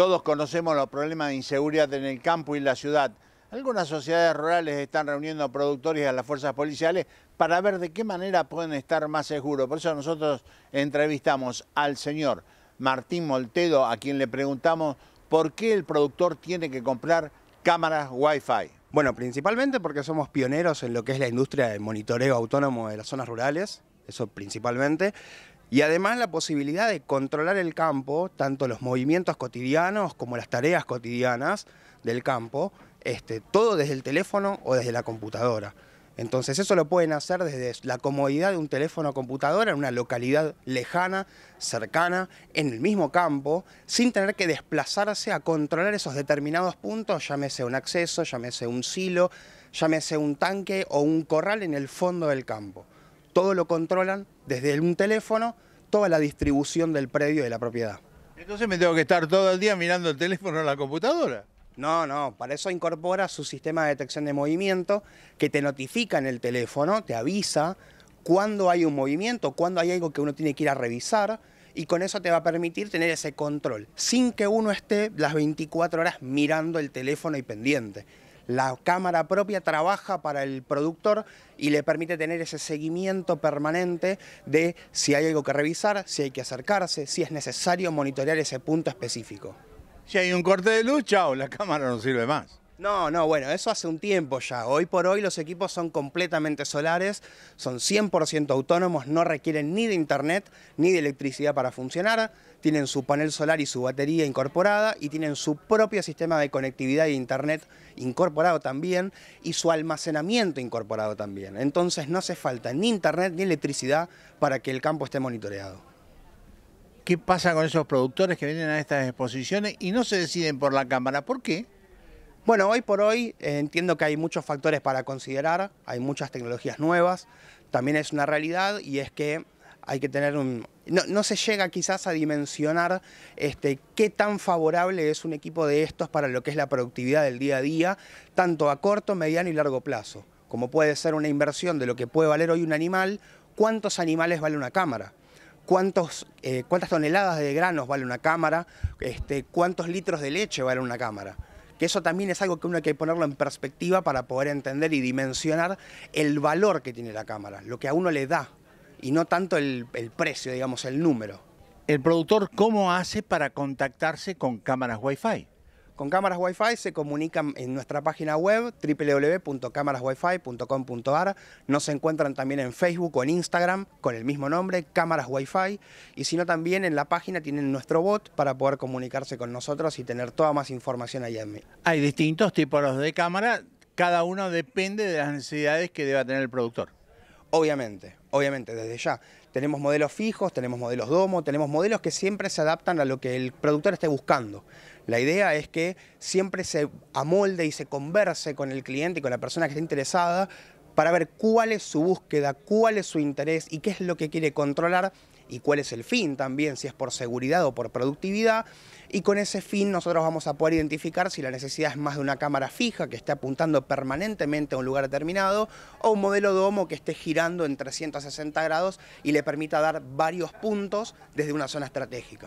Todos conocemos los problemas de inseguridad en el campo y la ciudad. Algunas sociedades rurales están reuniendo a productores y a las fuerzas policiales para ver de qué manera pueden estar más seguros. Por eso nosotros entrevistamos al señor Martín Moltedo, a quien le preguntamos por qué el productor tiene que comprar cámaras Wi-Fi. Bueno, principalmente porque somos pioneros en lo que es la industria de monitoreo autónomo de las zonas rurales, eso principalmente y además la posibilidad de controlar el campo, tanto los movimientos cotidianos como las tareas cotidianas del campo, este, todo desde el teléfono o desde la computadora. Entonces eso lo pueden hacer desde la comodidad de un teléfono o computadora en una localidad lejana, cercana, en el mismo campo, sin tener que desplazarse a controlar esos determinados puntos, llámese un acceso, llámese un silo, llámese un tanque o un corral en el fondo del campo todo lo controlan desde un teléfono, toda la distribución del predio de la propiedad. Entonces me tengo que estar todo el día mirando el teléfono en la computadora. No, no, para eso incorpora su sistema de detección de movimiento que te notifica en el teléfono, te avisa cuando hay un movimiento, cuando hay algo que uno tiene que ir a revisar y con eso te va a permitir tener ese control, sin que uno esté las 24 horas mirando el teléfono y pendiente. La cámara propia trabaja para el productor y le permite tener ese seguimiento permanente de si hay algo que revisar, si hay que acercarse, si es necesario monitorear ese punto específico. Si hay un corte de luz, chao, la cámara no sirve más. No, no, bueno, eso hace un tiempo ya. Hoy por hoy los equipos son completamente solares, son 100% autónomos, no requieren ni de internet ni de electricidad para funcionar, tienen su panel solar y su batería incorporada y tienen su propio sistema de conectividad e internet incorporado también y su almacenamiento incorporado también. Entonces no hace falta ni internet ni electricidad para que el campo esté monitoreado. ¿Qué pasa con esos productores que vienen a estas exposiciones y no se deciden por la cámara? ¿Por qué? Bueno, hoy por hoy eh, entiendo que hay muchos factores para considerar, hay muchas tecnologías nuevas, también es una realidad y es que hay que tener un... No, se llega quizás a dimensionar este, qué tan favorable es un equipo de estos para lo que es la productividad del día a día, tanto a corto, mediano y largo plazo, como puede ser una inversión de lo que puede valer hoy un animal, cuántos animales vale una cámara. Cuántos, eh, cuántas toneladas de granos vale una cámara, este, cuántos litros de leche vale una cámara que eso también es algo que uno hay que ponerlo en perspectiva para poder entender y dimensionar el valor que tiene la cámara, lo que a uno le da, y no tanto el, precio, digamos, el número. El productor, ¿cómo hace para contactarse con cámaras Wi-Fi? Con cámaras Wi-Fi se comunican en nuestra página web www.cámaraswifi.com.ar. Nos encuentran también en Facebook o en Instagram con el mismo nombre, Cámaras Wi-Fi. Y si no, también en la página tienen nuestro bot para poder comunicarse con nosotros y tener toda más información allá en mí. Hay distintos tipos de cámaras, cada uno depende de las necesidades que deba tener el productor. Obviamente, obviamente, desde ya. Tenemos modelos fijos, tenemos modelos domo, tenemos modelos que siempre se adaptan a lo que el productor esté buscando. La idea es que siempre se amolde y se converse con el cliente y con la persona que está interesada para ver cuál es su búsqueda, cuál es su interés y qué es lo que quiere controlar y cuál es el fin también, si es por seguridad o por productividad. Y con ese fin nosotros vamos a poder identificar si la necesidad es más de una cámara fija que esté apuntando permanentemente a un lugar determinado o un modelo domo que esté girando en 360 grados y le permita dar varios puntos desde una zona estratégica.